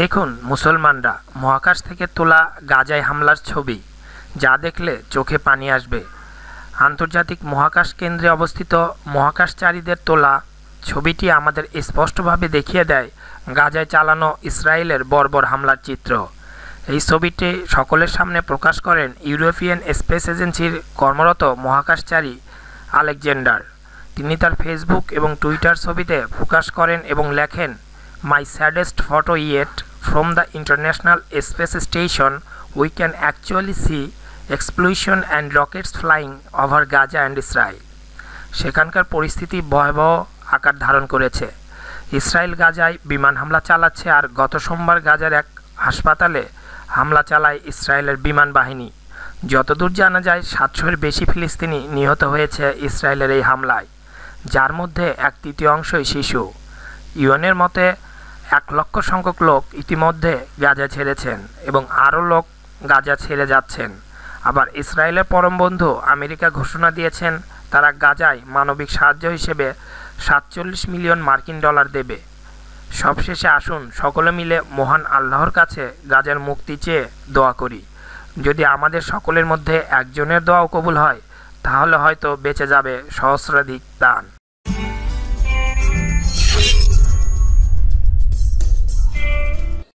দেখুন মুসলমানরা মহাকাশ থেকে তোলা গাজায় হামলার ছবি যা দেখলে চোখে পানি আসবে আন্তর্জাতিক মহাকাশ কেন্দ্রে অবস্থিত মহাকাশচারীদের তোলা ছবিটি আমাদের স্পষ্টভাবে দেখিয়ে দেয় গাজায় চালানো ইসরায়েলের বর্বর হামলার চিত্র এই ছবিটি সকলের সামনে প্রকাশ করেন ইউরোপিয়ান স্পেস এজেন্সির কর্মরত মহাকাশচারী আলেকজেন্ডার তিনি তার ফেসবুক এবং টুইটার ছবিতে প্রকাশ করেন এবং লেখেন my saddest photo yet from the International Space Station, we can actually see explosion and rockets flying over Gaza and Israel. সেখানকার পরিস্থিতি ভয়াবহ আকার ধারণ করেছে ইসরায়েল গাজায় বিমান হামলা চালাচ্ছে আর গত সোমবার গাজার এক হাসপাতালে হামলা চালায় ইসরায়েলের বিমান বাহিনী যতদূর জানা যায় সাতশোর বেশি ফিলিস্তিনি নিহত হয়েছে ইসরায়েলের এই হামলায় যার মধ্যে এক তৃতীয় অংশই শিশু ইউএনের মতে এক লক্ষ সংখ্যক লোক ইতিমধ্যে গাজা ছেড়েছেন এবং আরও লোক গাজা ছেড়ে যাচ্ছেন আবার ইসরায়েলের পরম বন্ধু আমেরিকা ঘোষণা দিয়েছেন তারা গাজায় মানবিক সাহায্য হিসেবে সাতচল্লিশ মিলিয়ন মার্কিন ডলার দেবে সবশেষে আসুন সকলে মিলে মহান আল্লাহর কাছে গাজার মুক্তি চেয়ে দোয়া করি যদি আমাদের সকলের মধ্যে একজনের দোয়াও কবুল হয় তাহলে হয়তো বেঁচে যাবে সহস্রাধিক দান